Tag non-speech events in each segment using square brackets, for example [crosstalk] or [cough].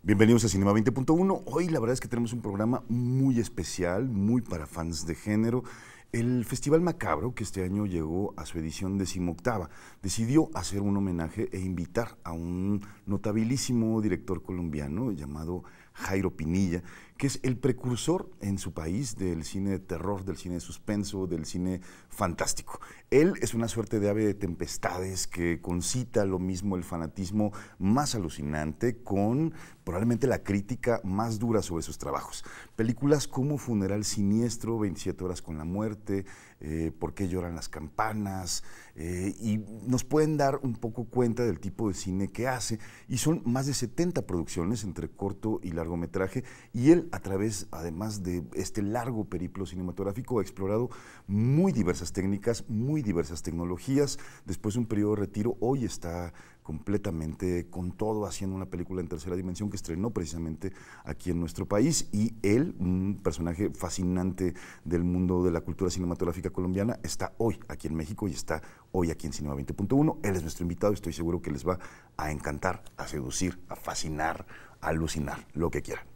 Bienvenidos a Cinema 20.1. Hoy la verdad es que tenemos un programa muy especial, muy para fans de género. El Festival Macabro, que este año llegó a su edición decimoctava, decidió hacer un homenaje e invitar a un notabilísimo director colombiano llamado Jairo Pinilla, que es el precursor en su país del cine de terror, del cine de suspenso, del cine fantástico. Él es una suerte de ave de tempestades que concita lo mismo el fanatismo más alucinante con probablemente la crítica más dura sobre sus trabajos. Películas como Funeral Siniestro, 27 horas con la muerte, eh, Por qué lloran las campanas, eh, y nos pueden dar un poco cuenta del tipo de cine que hace. Y son más de 70 producciones entre corto y largometraje, y él a través, además de este largo periplo cinematográfico, ha explorado muy diversas técnicas, muy diversas tecnologías. Después de un periodo de retiro, hoy está completamente con todo haciendo una película en tercera dimensión que estrenó precisamente aquí en nuestro país. Y él, un personaje fascinante del mundo de la cultura cinematográfica colombiana, está hoy aquí en México y está hoy aquí en Cinema 20.1. Él es nuestro invitado y estoy seguro que les va a encantar, a seducir, a fascinar, a alucinar, lo que quieran.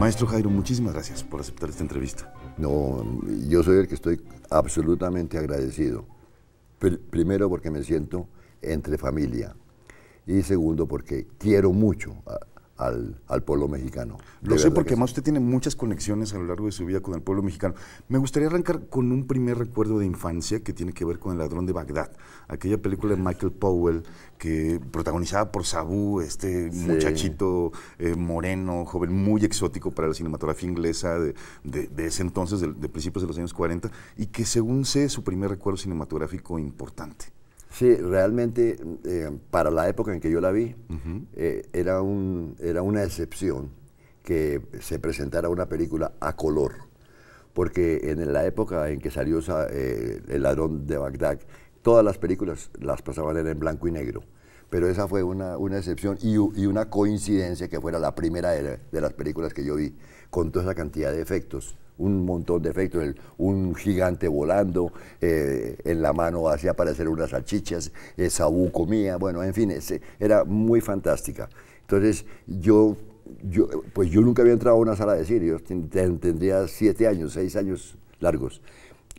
Maestro Jairo, muchísimas gracias por aceptar esta entrevista. No, yo soy el que estoy absolutamente agradecido. Primero porque me siento entre familia y segundo porque quiero mucho al, pueblo mexicano. Lo sé porque además usted tiene muchas conexiones a lo largo de su vida con el pueblo mexicano. Me gustaría arrancar con un primer recuerdo de infancia que tiene que ver con El ladrón de Bagdad, aquella película de Michael Powell que protagonizada por Sabu, este muchachito eh, moreno, joven muy exótico para la cinematografía inglesa de, ese entonces, de, de principios de los años 40, y que según sé es su primer recuerdo cinematográfico importante. Sí, realmente eh, para la época en que yo la vi, eh, era, un, era una excepción que se presentara una película a color, porque en la época en que salió eh, El ladrón de Bagdad, todas las películas las pasaban en blanco y negro, pero esa fue una, excepción y, una coincidencia que fuera la primera de las películas que yo vi con toda esa cantidad de efectos un montón de efectos, un gigante volando, eh, en la mano hacía aparecer unas salchichas, eh, Saúl comía, bueno, en fin, era muy fantástica. Entonces yo, yo, pues yo nunca había entrado a una sala de cine, yo tendría siete años, seis años largos.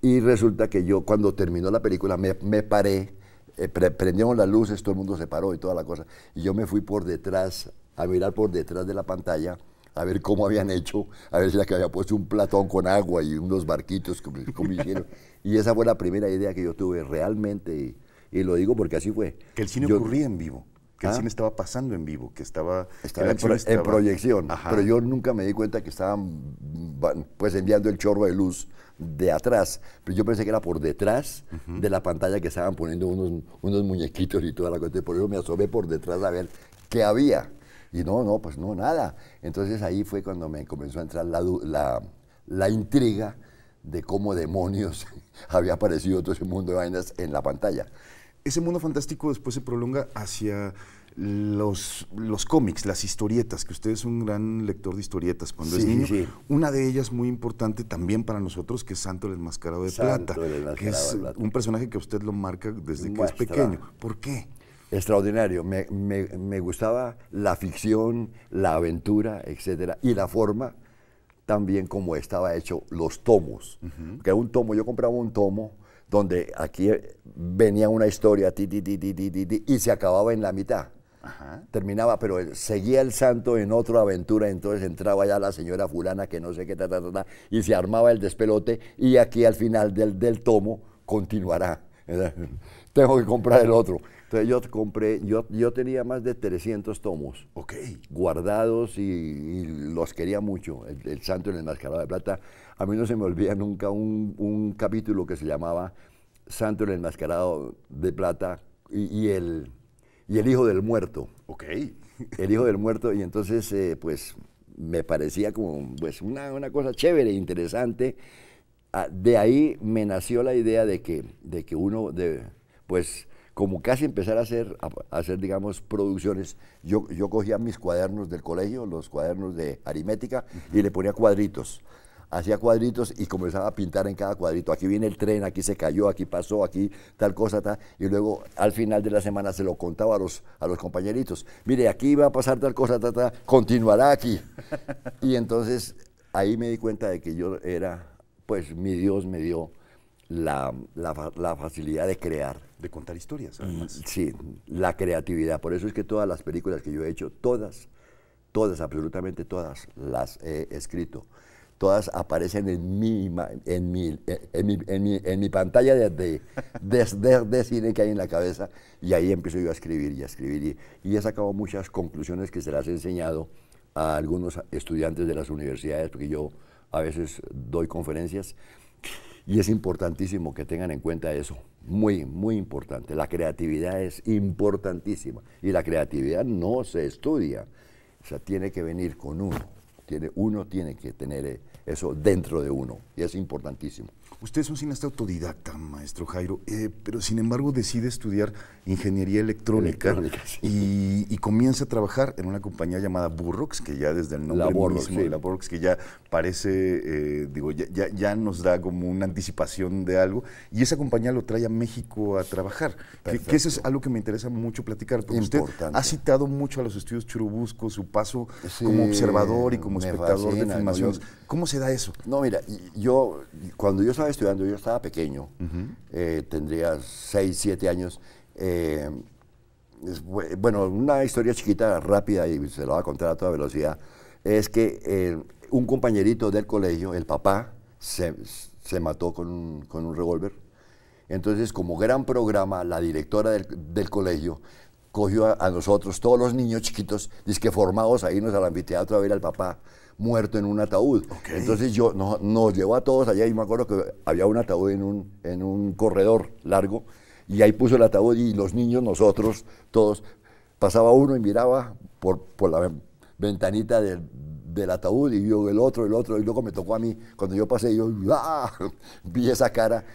Y resulta que yo cuando terminó la película me, paré, eh, prendieron las luces, todo el mundo se paró y toda la cosa. Y yo me fui por detrás, a mirar por detrás de la pantalla a ver cómo habían hecho, a ver si la que había puesto un platón con agua y unos barquitos, como, [laughs] hicieron. Y esa fue la primera idea que yo tuve realmente, y, lo digo porque así fue. Que el cine ocurría en vivo, que el ¿Ah? cine estaba pasando en vivo, que estaba... en, proyección, pero yo nunca me di cuenta que estaban pues enviando el chorro de luz de atrás, pero yo pensé que era por detrás de la pantalla que estaban poniendo unos, unos muñequitos y toda la cosa, por eso me asomé por detrás a ver qué había. Y no, no, pues no, nada. Entonces ahí fue cuando me comenzó a entrar la, la, intriga de cómo demonios [laughs] había aparecido todo ese mundo de vainas en la pantalla. Ese mundo fantástico después se prolonga hacia los, los cómics, las historietas, que usted es un gran lector de historietas cuando es niño. Una de ellas muy importante también para nosotros, que es Santo el Enmascarado de Plata, que es un personaje que usted lo marca desde que es pequeño. ¿Por qué? extraordinario. Me, gustaba la ficción, la aventura, etcétera, y la forma también como estaba hecho los tomos. Que un tomo, yo compraba un tomo donde aquí venía una historia ti, y se acababa en la mitad. Terminaba, pero seguía el santo en otra aventura, entonces entraba ya la señora fulana que no sé qué, ta, y se armaba el despelote y aquí al final del, del tomo continuará. [laughs] tengo que comprar el otro. Entonces yo compré, yo, yo tenía más de 300 tomos okay. guardados y, los quería mucho. El, Santo en el Mascarado de Plata. A mí no se me olvida nunca un, capítulo que se llamaba Santo en el Mascarado de Plata y, el, y el Hijo del Muerto. Ok. El Hijo del Muerto. Y entonces, eh, pues, me parecía como pues, una, cosa chévere, interesante. Ah, de ahí me nació la idea de que, de que uno pues como casi empezar a hacer, a hacer digamos, producciones, yo, yo cogía mis cuadernos del colegio, los cuadernos de aritmética, y le ponía cuadritos. Hacía cuadritos y comenzaba a pintar en cada cuadrito. Aquí viene el tren, aquí se cayó, aquí pasó, aquí tal cosa, tal. Y luego al final de la semana se lo contaba a los, a los compañeritos. Mire, aquí va a pasar tal cosa, tal, continuará aquí. [laughs] y entonces ahí me di cuenta de que yo era, pues mi Dios me dio la, la, facilidad de crear. De contar historias, mm, Sí, la creatividad. Por eso es que todas las películas que yo he hecho, todas, todas, absolutamente todas, las he escrito. Todas aparecen en mi, en mi, en mi, en mi, pantalla de, de, cine que hay en la cabeza y ahí empiezo yo a escribir y a escribir. Y, y he sacado muchas conclusiones que se las he enseñado a algunos estudiantes de las universidades, porque yo a veces doy conferencias y es importantísimo que tengan en cuenta eso, muy, muy importante. La creatividad es importantísima y la creatividad no se estudia, o sea, tiene que venir con uno, tiene, uno tiene que tener eh, eso dentro de uno y es importantísimo. Usted es un cineasta autodidacta, maestro Jairo, eh, pero sin embargo decide estudiar ingeniería electrónica, y, comienza a trabajar en una compañía llamada Burrox, que ya desde el nombre mismo, la Burrox, que ya parece, eh, digo, ya, nos da como una anticipación de algo, y esa compañía lo trae a México a trabajar, que, eso es algo que me interesa mucho platicar, porque usted ha citado mucho a los estudios Churubusco, su paso como observador y como espectador de filmaciones. ¿Cómo se da eso? No, mira, yo, cuando yo estaba estudiando, yo estaba pequeño, eh, tendría 6, 7 años. Eh, bueno, una historia chiquita, rápida, y se la voy a contar a toda velocidad, es que eh, un compañerito del colegio, el papá, se, mató con un, revólver. Entonces, como gran programa, la directora del, colegio cogió a, nosotros, todos los niños chiquitos, que formados a irnos al anfiteatro a ver al papá muerto en un ataúd. Entonces yo nos llevó a todos allá y me acuerdo que había un ataúd en un, en un corredor largo y ahí puso el ataúd y los niños, nosotros, todos, pasaba uno y miraba por, por la ventanita del, ataúd y vio el otro, el otro, y luego me tocó a mí. Cuando yo pasé, yo ¡ah! [laughs] vi esa cara,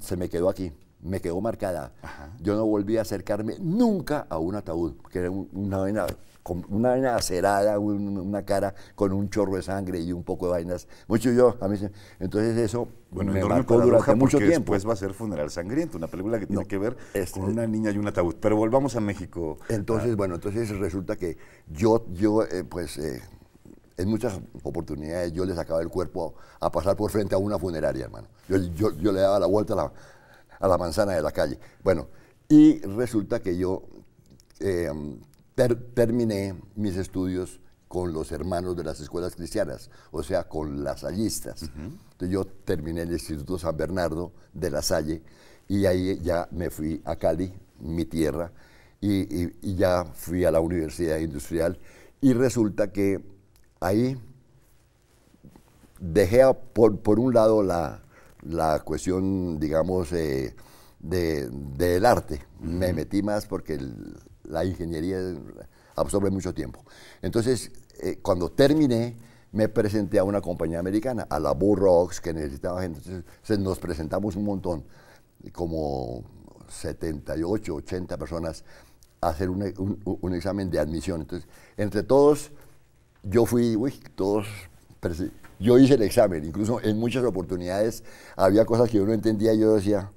se me quedó aquí, me quedó marcada. Yo no volví a acercarme nunca a un ataúd, que era una vaina con una vaina acerada, una cara con un chorro de sangre y un poco de vainas. Mucho yo, a mí Entonces eso bueno, me durante mucho tiempo. después va a ser Funeral Sangriento, una película que tiene que ver este con una niña y un ataúd. Pero volvamos a México. Entonces, ah. bueno, entonces resulta que yo, yo eh, pues... Eh, en muchas oportunidades yo le sacaba el cuerpo a, pasar por frente a una funeraria, hermano. Yo, le daba la vuelta a la, manzana de la calle. Bueno, y resulta que yo eh, terminé mis estudios con los hermanos de las escuelas cristianas, o sea, con las Allistas. yo terminé el Instituto San Bernardo de La Salle y ahí ya me fui a Cali, mi tierra, y, ya fui a la Universidad Industrial y resulta que ahí dejé por, un lado la, la cuestión, digamos, eh, del arte. Me metí más porque el, la ingeniería absorbe mucho tiempo. Entonces, eh, cuando terminé, me presenté a una compañía americana, a la Rocks, que necesitaba gente. Entonces, nos presentamos un montón, como 78, 80 personas, a hacer un, examen de admisión. Entonces, entre todos, yo fui, uy, todos, yo hice el examen. Incluso en muchas oportunidades había cosas que yo no entendía, yo decía,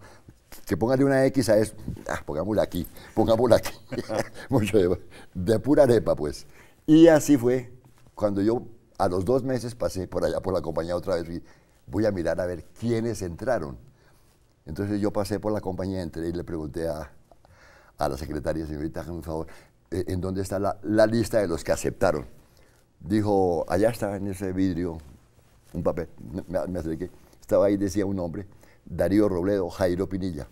que póngale una X a es, ah, pongámosla aquí, pongámosla aquí. [laughs] de, pura arepa, pues. Y así fue cuando yo a los dos meses pasé por allá por la compañía otra vez y voy a mirar a ver quiénes entraron. Entonces yo pasé por la compañía, entré y le pregunté a, la secretaria, señorita, un favor, eh, ¿en dónde está la, lista de los que aceptaron? Dijo, allá está en ese vidrio un papel, me, me acerqué, estaba ahí, decía un nombre, Darío Robledo, Jairo Pinilla.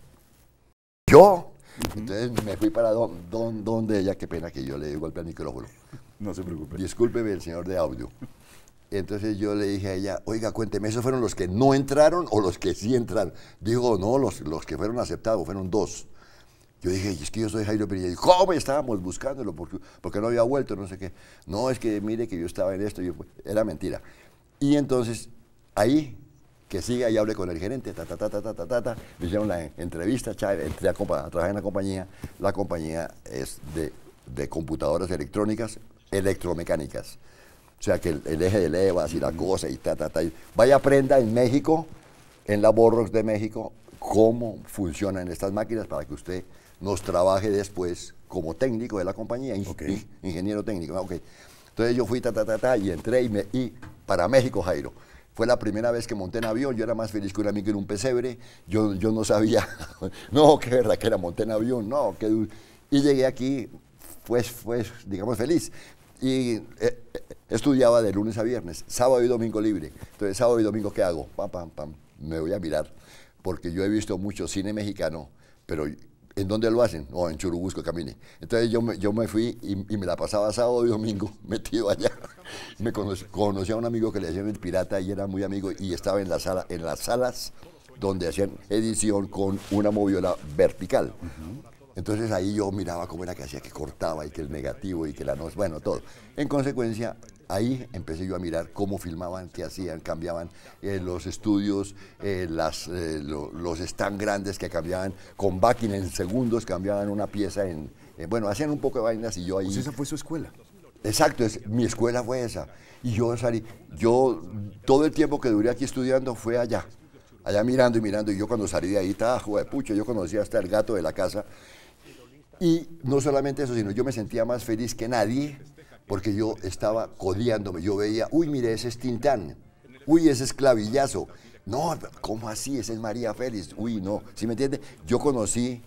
Yo. Entonces me fui para donde ella, qué pena que yo le digo golpe al micrófono. No se preocupe. Discúlpeme el señor de audio. Entonces yo le dije a ella, oiga, cuénteme, ¿esos fueron los que no entraron o los que sí entraron? Digo, no, los, los que fueron aceptados, fueron dos. Yo dije, es que yo soy Jairo Pinilla. ¿Cómo estábamos buscándolo? Porque, porque no había vuelto, no sé qué. No, es que mire que yo estaba en esto. Yo, era mentira. Y entonces ahí que siga y hable con el gerente, ta, ta, ta, ta, Me hicieron la entrevista, trabajé a, en la compañía. La compañía es de, computadoras electrónicas, electromecánicas. O sea, que el, eje de levas y la cosa y ta, ta, ta. Vaya aprenda en México, en la Borrox de México, cómo funcionan estas máquinas para que usted nos trabaje después como técnico de la compañía, ingeniero técnico. Okay. Entonces yo fui, ta, ta, ta, y entré y para México, Jairo fue la primera vez que monté en avión, yo era más feliz que un amigo en un pesebre, yo, yo no sabía, [laughs] no, qué verdad que era, monté en avión, no, qué Y llegué aquí, pues, pues, digamos, feliz. Y eh, eh, estudiaba de lunes a viernes, sábado y domingo libre. Entonces, sábado y domingo, ¿qué hago? Pam, pam, pam, me voy a mirar, porque yo he visto mucho cine mexicano, pero ¿En dónde lo hacen? Oh, en Churubusco, camine. Entonces yo me, yo me fui y, me la pasaba sábado y domingo [laughs] metido allá. Me conocí, a un amigo que le hacían el pirata y era muy amigo y estaba en, la sala, en las salas donde hacían edición con una moviola vertical. Entonces ahí yo miraba cómo era que hacía, que cortaba y que el negativo y que la no, bueno, todo. En consecuencia, ahí empecé yo a mirar cómo filmaban, qué hacían, cambiaban eh, los estudios, eh, eh, los stand grandes que cambiaban con backing en segundos, cambiaban una pieza en, bueno, hacían un poco de vainas y yo ahí... Pues esa fue su escuela. Exacto, es, mi escuela fue esa. Y yo salí, yo todo el tiempo que duré aquí estudiando fue allá, allá mirando y mirando. Y yo cuando salí de ahí, estaba de pucho, yo conocía hasta el gato de la casa. Y no solamente eso, sino yo me sentía más feliz que nadie porque yo estaba codiándome. Yo veía, uy, mire, ese es Tintán, uy, ese es Clavillazo. No, ¿cómo así? Ese es María Félix. Uy, no, ¿sí me entiende? Yo conocí,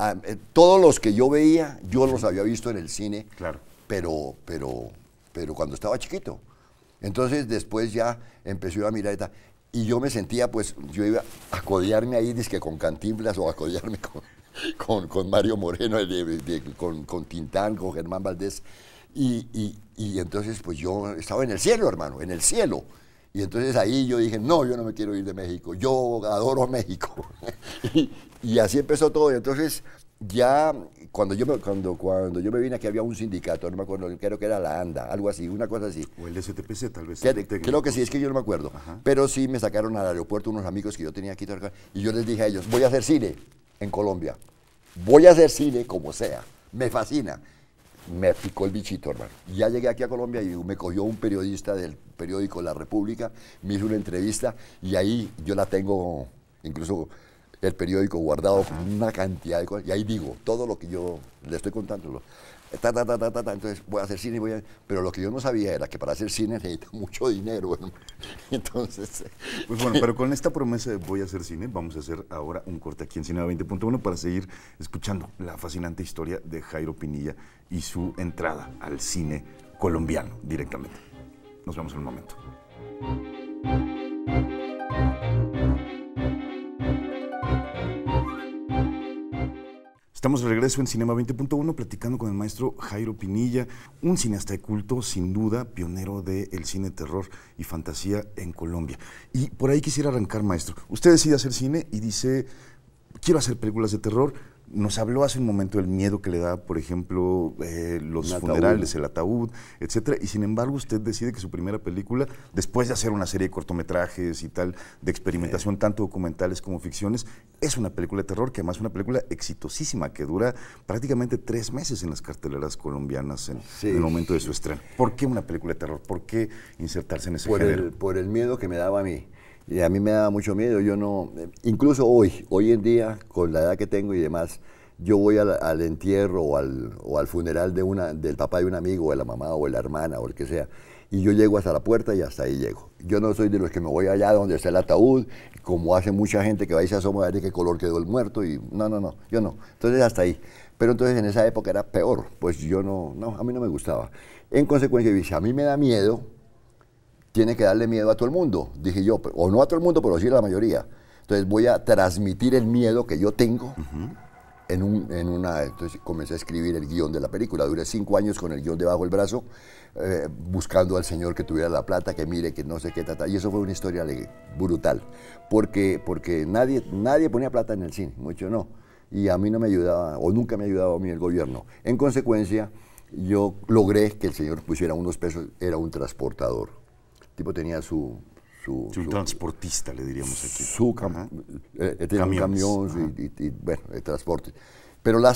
eh, todos los que yo veía, yo los había visto en el cine, claro. pero, pero, pero cuando estaba chiquito. Entonces después ya empecé a mirar y Y yo me sentía, pues, yo iba a codearme ahí, que con Cantinflas o a codearme con, con, Mario Moreno, eh, con, con Tintán, con Germán Valdés. Y, entonces, pues yo estaba en el cielo, hermano, en el cielo. Y entonces ahí yo dije, no, yo no me quiero ir de México, yo adoro México. [laughs] y, así empezó todo. entonces ya cuando yo, me, cuando, cuando yo me vine aquí había un sindicato, no me acuerdo, creo que era la ANDA, algo así, una cosa así. O el STPC tal vez. creo que sí, es que yo no me acuerdo. Pero sí me sacaron al aeropuerto unos amigos que yo tenía aquí y yo les dije a ellos, voy a hacer cine en Colombia, voy a hacer cine como sea, me fascina me picó el bichito, hermano. Ya llegué aquí a Colombia y me cogió un periodista del periódico La República, me hizo una entrevista y ahí yo la tengo, incluso el periódico guardado, con una cantidad de cosas. Y ahí digo todo lo que yo le estoy contando entonces voy a hacer cine, pero lo que yo no sabía era que para hacer cine necesita [laughs] mucho dinero. [laughs] Entonces... Eh, pues bueno, pero con esta promesa de voy a hacer cine, vamos a hacer ahora un corte aquí en Cine 20.1 para seguir escuchando la fascinante historia de Jairo Pinilla y su entrada al cine colombiano directamente. Nos vemos en un momento. Estamos de regreso en Cinema 20.1 platicando con el maestro Jairo Pinilla, un cineasta de culto, sin duda, pionero del cine terror y fantasía en Colombia. Y por ahí quisiera arrancar, maestro. Usted decide hacer cine y dice, quiero hacer películas de terror, nos habló hace un momento del miedo que le da, por ejemplo, eh, los funerales, el ataúd, etcétera. Y sin embargo, usted decide que su primera película, después de hacer una serie de cortometrajes y tal, de experimentación, tanto documentales como ficciones, es una película de terror, que además es una película exitosísima, que dura prácticamente tres meses en las carteleras colombianas en, el momento de su estreno. ¿Por qué una película de terror? ¿Por qué insertarse en ese por por el miedo que me daba a mí. Y a mí me daba mucho miedo, yo no, incluso hoy, hoy en día, con la edad que tengo y demás, yo voy al, entierro o al, funeral de una, del papá de un amigo, o de la mamá, o de la hermana, o el que sea, y yo llego hasta la puerta y hasta ahí llego. Yo no soy de los que me voy allá donde está el ataúd, como hace mucha gente que va y se asoma a ver de qué color quedó el muerto, y no, no, no, yo no. Entonces hasta ahí. Pero entonces en esa época era peor, pues yo no, no, a mí no me gustaba. En consecuencia, dice, a mí me da miedo tiene que darle miedo a todo el mundo, dije yo, o no a todo el mundo, pero sí a la mayoría. Entonces voy a transmitir el miedo que yo tengo en, un, en, una... Entonces comencé a escribir el guión de la película, duré cinco años con el guión debajo del brazo, eh, buscando al señor que tuviera la plata, que mire, que no sé qué, trata. y eso fue una historia brutal, porque, porque nadie, nadie ponía plata en el cine, mucho no, y a mí no me ayudaba, o nunca me ayudaba a mí el gobierno. En consecuencia, yo logré que el señor pusiera unos pesos, era un transportador tipo tenía su... su, transportista, le diríamos aquí. Su cam eh, eh, camión y, bueno, el transporte. Pero la,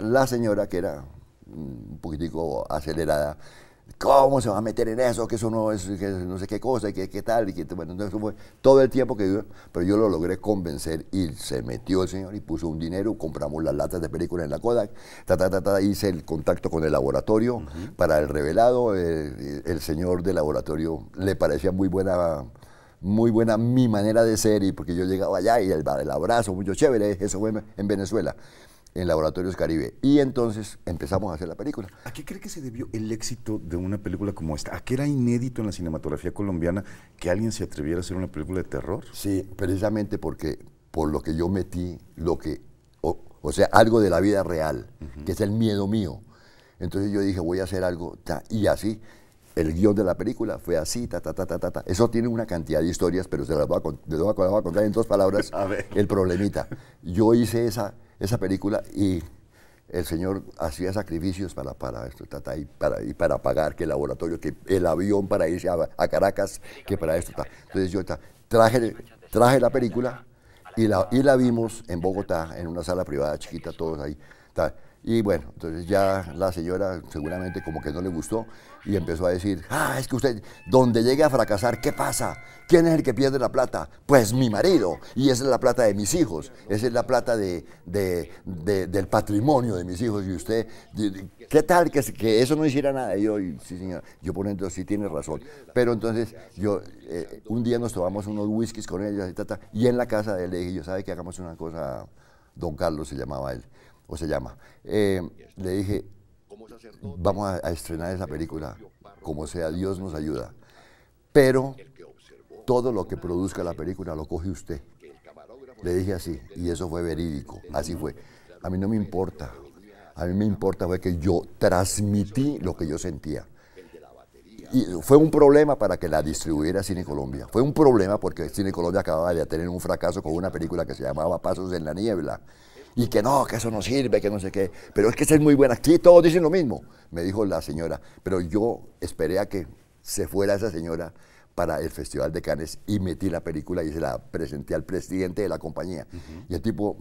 la señora, que era un poquitico acelerada, ¿Cómo se va a meter en eso? Que eso no es, no sé qué cosa, qué qué tal. bueno, todo el tiempo que yo, pero yo lo logré convencer y se metió el señor y puso un dinero, compramos las latas de película en la Kodak, ta, hice el contacto con el laboratorio para el revelado. Eh, el, señor del laboratorio le parecía muy buena muy buena mi manera de ser y porque yo llegaba allá y el abrazo, mucho chévere, eso fue en Venezuela en Laboratorios Caribe. Y entonces empezamos a hacer la película. ¿A qué cree que se debió el éxito de una película como esta? ¿A qué era inédito en la cinematografía colombiana que alguien se atreviera a hacer una película de terror? Sí, precisamente porque por lo que yo metí, lo que, o, sea, algo de la vida real, que es el miedo mío. Entonces yo dije, voy a hacer algo, y así. El guión de la película fue así, ta, ta, ta, ta, ta. Eso tiene una cantidad de historias, pero se las voy voy a contar en dos palabras [laughs] el problemita. Yo hice esa, esa película y el señor hacía sacrificios para, para, esto, y para, y para pagar que el laboratorio, que el avión para irse a, Caracas, que para esto. está Entonces yo traje, traje la película y la, y la vimos en Bogotá, en una sala privada chiquita, todos ahí. Y bueno, entonces ya la señora seguramente como que no le gustó y empezó a decir, ah, es que usted, donde llegue a fracasar, ¿qué pasa? ¿Quién es el que pierde la plata? Pues mi marido. Y esa es la plata de mis hijos, esa es la plata de, del patrimonio de mis hijos. Y usted, ¿qué tal que, que eso no hiciera nada? Y yo, sí señora, yo por entonces sí tiene razón. Pero entonces yo, eh, un día nos tomamos unos whiskies con ella y, en la casa de él le dije, yo, ¿sabe que hagamos una cosa? Don Carlos se llamaba él o se llama. Eh, le dije, vamos a, a estrenar esa película, como sea, Dios nos ayuda. Pero todo lo que produzca la película lo coge usted. Le dije así, y eso fue verídico, así fue. A mí no me importa, a mí me importa fue que yo transmití lo que yo sentía. Y fue un problema para que la distribuyera Cine Colombia. Fue un problema porque Cine Colombia acababa de tener un fracaso con una película que se llamaba Pasos en la Niebla, y que no, que eso no sirve, que no sé qué, pero es que ese es muy buena aquí todos dicen lo mismo, me dijo la señora, pero yo esperé a que se fuera esa señora para el Festival de Cannes y metí la película y se la presenté al presidente de la compañía. Y el tipo,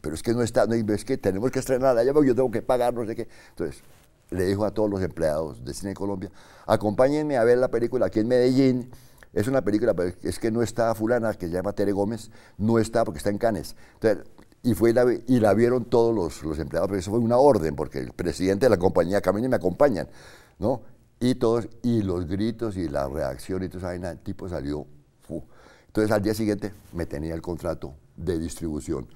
pero es que no está, no, es que tenemos que estrenarla, yo tengo que pagar, no sé qué. Entonces, le dijo a todos los empleados de Cine Colombia, acompáñenme a ver la película aquí en Medellín. Es una película, pero es que no está fulana, que se llama Tere Gómez, no está porque está en Cannes. Entonces, y, fue la, y la vieron todos los, empleados, pero eso fue una orden, porque el presidente de la compañía camina y me acompañan, ¿no? Y todos, y los gritos y la reacción y todo esa el tipo salió. Entonces al día siguiente me tenía el contrato de distribución,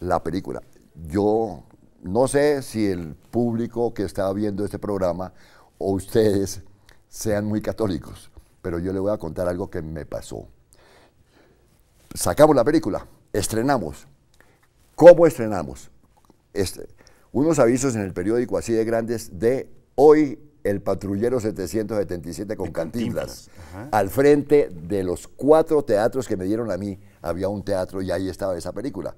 la película. Yo no sé si el público que está viendo este programa o ustedes sean muy católicos, pero yo le voy a contar algo que me pasó. Sacamos la película, estrenamos, ¿Cómo estrenamos? Este, unos avisos en el periódico así de grandes de hoy el patrullero 777 con Cantinflas. Al frente de los cuatro teatros que me dieron a mí, había un teatro y ahí estaba esa película.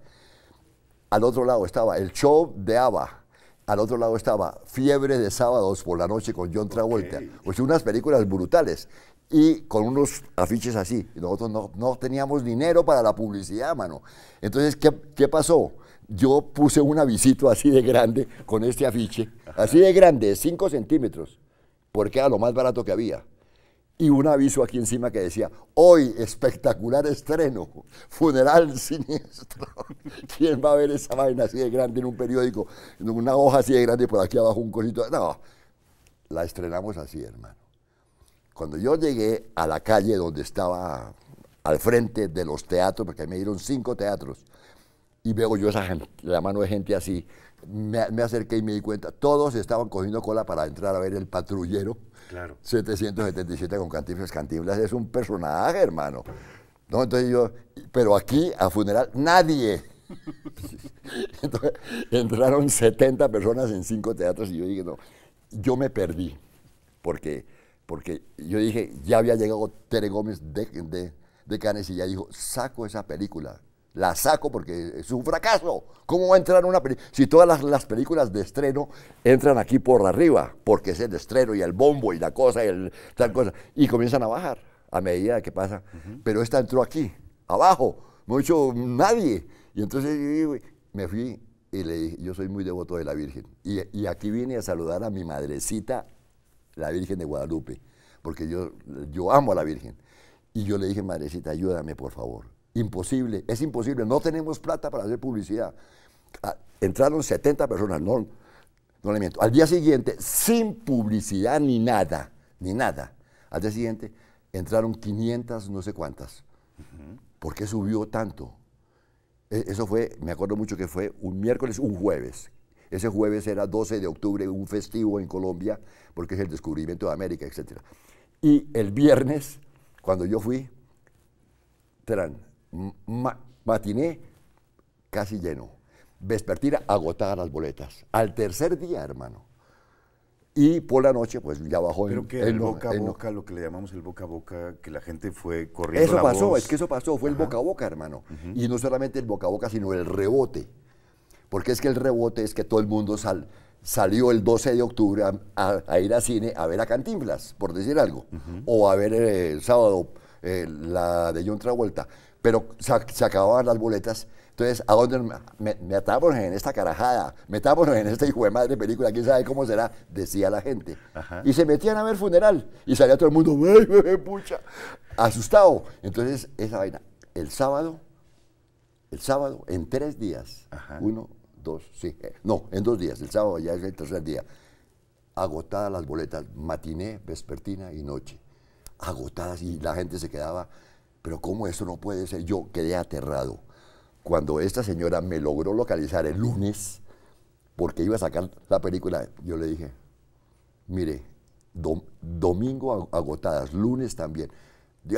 Al otro lado estaba el show de ABBA. Al otro lado estaba Fiebre de Sábados por la Noche con John Travolta. pues unas películas brutales y con unos afiches así. Nosotros no, teníamos dinero para la publicidad, mano. Entonces, ¿qué, ¿qué, pasó? Yo puse un avisito así de grande con este afiche, así de grande, 5 centímetros, porque era lo más barato que había. Y un aviso aquí encima que decía, hoy espectacular estreno, funeral siniestro. [laughs] ¿Quién va a ver esa vaina así de grande en un periódico? Una hoja así de grande por aquí abajo, un cosito. No, la estrenamos así, hermano. Cuando yo llegué a la calle donde estaba al frente de los teatros, porque me dieron cinco teatros, y veo yo esa la mano de gente así, me, acerqué y me di cuenta, todos estaban cogiendo cola para entrar a ver el patrullero. Claro. 777 con Cantinflas. Cantinflas es un personaje, hermano. Entonces yo, pero aquí a funeral, nadie. [laughs] Entonces, entraron 70 personas en cinco teatros y yo dije, no, yo me perdí, porque porque yo dije, ya había llegado Tere Gómez de, Canes y ya dijo, saco esa película, la saco porque es un fracaso. ¿Cómo va a entrar una película? Si todas las, películas de estreno entran aquí por arriba, porque es el estreno y el bombo y la cosa y el, tal cosa, y comienzan a bajar a medida que pasa. Pero esta entró aquí, abajo, mucho nadie. Y entonces me fui y le dije, yo soy muy devoto de la Virgen. Y, y aquí vine a saludar a mi madrecita la Virgen de Guadalupe, porque yo, yo amo a la Virgen. Y yo le dije, madrecita, ayúdame, por favor. Imposible, es imposible, no tenemos plata para hacer publicidad. Ah, entraron 70 personas, no, no le miento. Al día siguiente, sin publicidad ni nada, ni nada. Al día siguiente entraron 500, no sé cuántas. ¿Por qué subió tanto? E, eso fue, me acuerdo mucho que fue un miércoles, un jueves. Ese jueves era 12 de octubre, un festivo en Colombia, porque es el descubrimiento de América, etc. Y el viernes, cuando yo fui, matiné casi lleno. Vespertina agotada las boletas. Al tercer día, hermano. Y por la noche, pues ya bajó que el, boca a boca, lo que le llamamos el boca a boca, que la gente fue corriendo. Eso pasó, es que eso pasó, fue el boca a boca, hermano. Y no solamente el boca a boca, sino el rebote porque es que el rebote es que todo el mundo salió el 12 de octubre a, ir a cine a ver a Cantinflas, por decir algo, o a ver eh, el sábado eh, la de John Travolta, pero se, acababan las boletas. Entonces, ¿a dónde en esta carajada? Metámonos en esta hijo de madre película, quién sabe cómo será, decía la gente. Y se metían a ver funeral y salía todo el mundo, bebé, pucha, asustado. Entonces, esa vaina, el sábado, el sábado, en tres días, uno dos, sí, eh, no, en dos días, el sábado ya es el tercer día. Agotadas las boletas, matiné, vespertina y noche. Agotadas y la gente se quedaba, pero ¿cómo eso no puede ser? Yo quedé aterrado. Cuando esta señora me logró localizar el lunes, porque iba a sacar la película, yo le dije, mire, domingo agotadas, lunes también.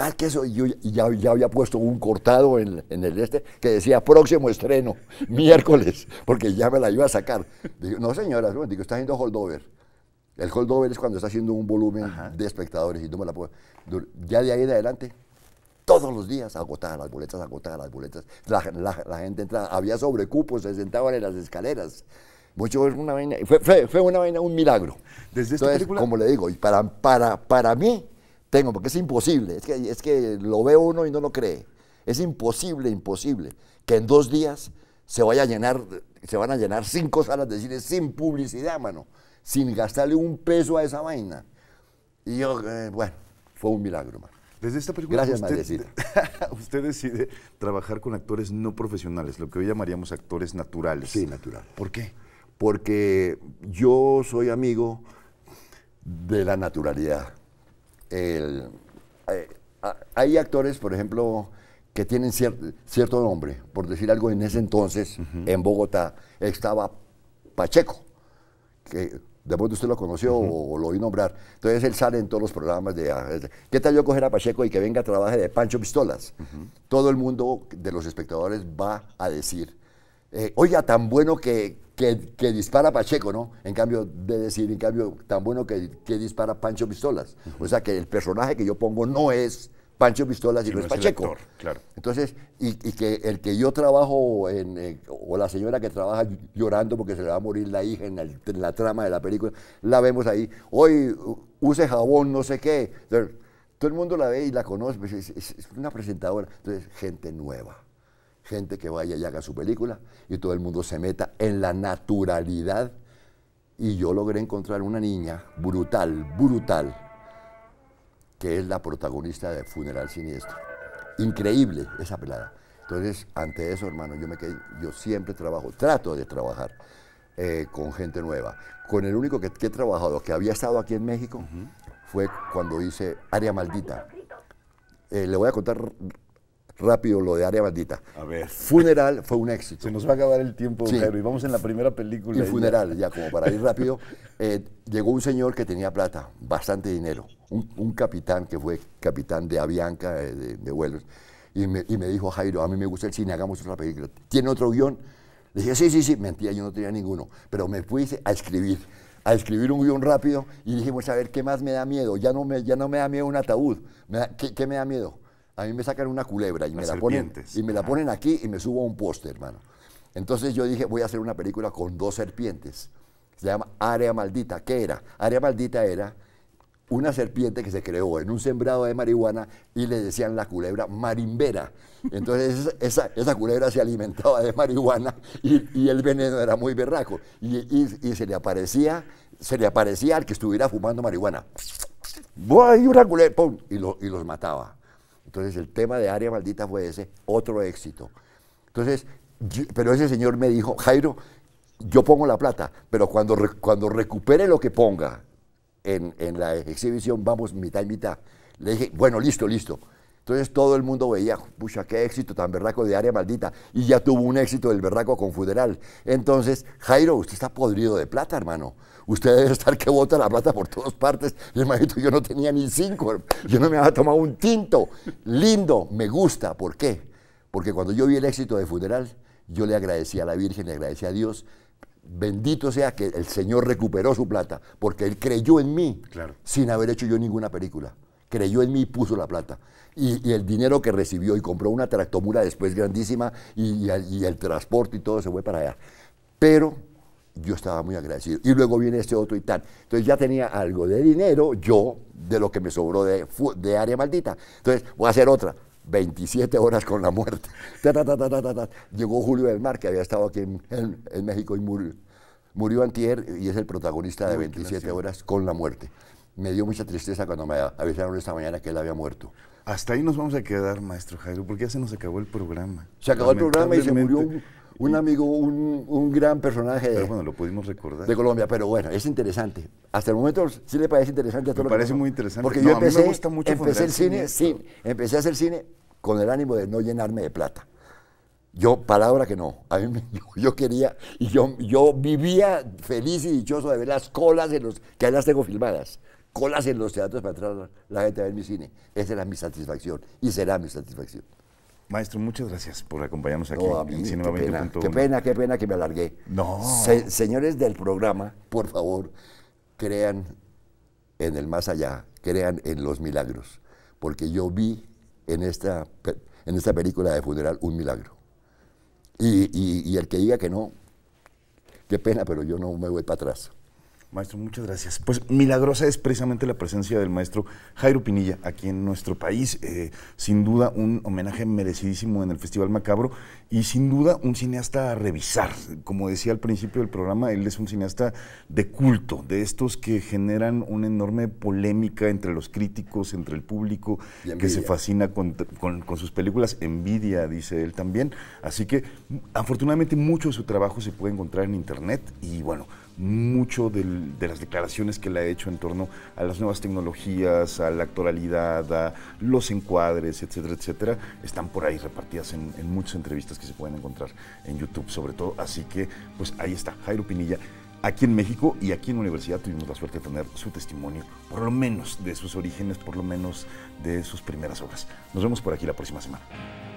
Ah, que eso, yo ya, ya, había puesto un cortado en, en, el este que decía próximo estreno, [laughs] miércoles, porque ya me la iba a sacar. no señora, digo, está haciendo holdover. El holdover es cuando está haciendo un volumen de espectadores y no me la puedo. Ya de ahí en adelante, todos los días agotadas las boletas, agotadas las boletas. La, la, gente entraba, había sobrecupos, se sentaban en las escaleras. Mucho, una fue, fue, una vaina, un milagro. Entonces, como le digo, y para, para, para mí, tengo, porque es imposible, es que, es que lo ve uno y no lo cree. Es imposible, imposible, que en dos días se vaya a llenar, se van a llenar cinco salas de cine sin publicidad, mano, sin gastarle un peso a esa vaina. Y yo, eh, bueno, fue un milagro, mano. Desde esta película Gracias, usted, [laughs] usted, decide trabajar con actores no profesionales, lo que hoy llamaríamos actores naturales. Sí, natural. ¿Por qué? Porque yo soy amigo de la naturalidad. Eh, hay actores, por ejemplo, que tienen cierto nombre, por decir algo, en ese entonces, en Bogotá, estaba Pacheco, que de usted lo conoció o, lo oí nombrar. Entonces él sale en todos los programas ah, de... ¿Qué tal yo coger a Pacheco y que venga a trabajar de Pancho Pistolas? Todo el mundo de los espectadores va a decir eh, oiga, tan bueno que, dispara Pacheco, ¿no? En cambio de decir, en cambio, tan bueno que, dispara Pancho Pistolas. O sea, que el personaje que yo pongo no es Pancho Pistolas, sino no es Pacheco. claro. Entonces, y, que el que yo trabajo, eh, o la señora que trabaja llorando porque se le va a morir la hija en, la trama de la película, la vemos ahí. Hoy use jabón, no sé qué. todo el mundo la ve y la conoce, pues, es una presentadora. Entonces, gente nueva gente que vaya y haga su película y todo el mundo se meta en la naturalidad. Y yo logré encontrar una niña brutal, brutal, que es la protagonista de Funeral Siniestro. Increíble esa pelada. Entonces, ante eso, hermano, yo, me yo siempre trabajo, trato de trabajar eh, con gente nueva. Con el único que, he trabajado, que había estado aquí en México, fue cuando hice Área Maldita. Eh, le voy a contar rápido lo de Área Maldita. A ver. Funeral fue un éxito. Se nos va a acabar el tiempo, Jairo, y vamos en la primera película. Y funeral, ya. como para ir rápido. Eh, llegó un señor que tenía plata, bastante dinero, un, capitán que fue capitán de Avianca, eh, de, vuelos, y me, dijo, Jairo, a mí me gusta el cine, hagamos otra película. ¿Tiene otro guión? Le dije, sí, sí, sí, Mentía, yo no tenía ninguno, pero me fui a escribir a escribir un guión rápido y dijimos, a ver, ¿qué más me da miedo? Ya no me, ya no me da miedo un ataúd. ¿qué, me da miedo? A mí me sacan una culebra y me, la ponen, y me la ponen aquí y me subo a un póster, hermano. Entonces yo dije, voy a hacer una película con dos serpientes. Se llama Área Maldita. ¿Qué era? Área Maldita era una serpiente que se creó en un sembrado de marihuana y le decían la culebra marimbera. Entonces esa, esa culebra se alimentaba de marihuana y, el veneno era muy berraco. Y, y, se, le aparecía, se le aparecía al que estuviera fumando marihuana. ¡Voy una culebra, y los mataba. Entonces el tema de Área Maldita fue ese, otro éxito. Entonces, pero ese señor me dijo, Jairo, yo pongo la plata, pero cuando, cuando recupere lo que ponga en, en la exhibición, vamos mitad y mitad. Le dije, bueno, listo, listo. Entonces todo el mundo veía, pucha, qué éxito tan berraco de área maldita. Y ya tuvo un éxito del berraco con Fuderal. Entonces, Jairo, usted está podrido de plata, hermano. Usted debe estar que bota la plata por todas partes. Y hermanito, yo no tenía ni cinco. Yo no me había tomado un tinto. Lindo, me gusta. ¿Por qué? Porque cuando yo vi el éxito de Fuderal, yo le agradecí a la Virgen, le agradecí a Dios. Bendito sea que el Señor recuperó su plata, porque Él creyó en mí claro. sin haber hecho yo ninguna película creyó en mí y puso la plata. Y, el dinero que recibió y compró una tractomula después grandísima y, el transporte y todo se fue para allá. Pero yo estaba muy agradecido. Y luego viene este otro y tal. Entonces ya tenía algo de dinero yo de lo que me sobró de, área maldita. Entonces voy a hacer otra. 27 horas con la muerte. [laughs] Llegó Julio del Mar, que había estado aquí en, México y murió. Murió Antier y es el protagonista de 27 horas con la muerte me dio mucha tristeza cuando me avisaron esta mañana que él había muerto. Hasta ahí nos vamos a quedar, maestro Jairo, porque ya se nos acabó el programa. Se acabó el programa y se murió un, amigo, un, gran personaje. De Colombia, pero bueno, es interesante. Hasta el momento sí le parece interesante a todo Me parece muy interesante. Porque yo empecé, a empecé cine, empecé a hacer cine con el ánimo de no llenarme de plata. Yo, palabra que no. A mí, [laughs] yo, quería, y yo, yo vivía feliz y dichoso de ver las colas de los que las tengo filmadas colas en los teatros para entrar la gente a ver mi cine. Esa era mi satisfacción y será mi satisfacción. Maestro, muchas gracias por acompañarnos aquí en qué pena, qué pena, que me alargué. No. señores del programa, por favor, crean en el más allá, crean en los milagros, porque yo vi en esta, en esta película de funeral un milagro. y el que diga que no, qué pena, pero yo no me voy para atrás. Maestro, muchas gracias. Pues milagrosa es precisamente la presencia del maestro Jairo Pinilla aquí en nuestro país. Eh, sin duda un homenaje merecidísimo en el Festival Macabro y sin duda un cineasta a revisar. Como decía al principio del programa, él es un cineasta de culto, de estos que generan una enorme polémica entre los críticos, entre el público, que se fascina con sus películas. Envidia, dice él también. Así que afortunadamente mucho de su trabajo se puede encontrar en internet y bueno mucho de las declaraciones que le ha hecho en torno a las nuevas tecnologías, a la actualidad, a los encuadres, etcétera, etcétera, están por ahí repartidas en, en muchas entrevistas que se pueden encontrar en YouTube, sobre todo. Así que, pues ahí está, Jairo Pinilla aquí en México y aquí en la universidad tuvimos la suerte de tener su testimonio, por lo menos de sus orígenes, por lo menos de sus primeras obras. Nos vemos por aquí la próxima semana.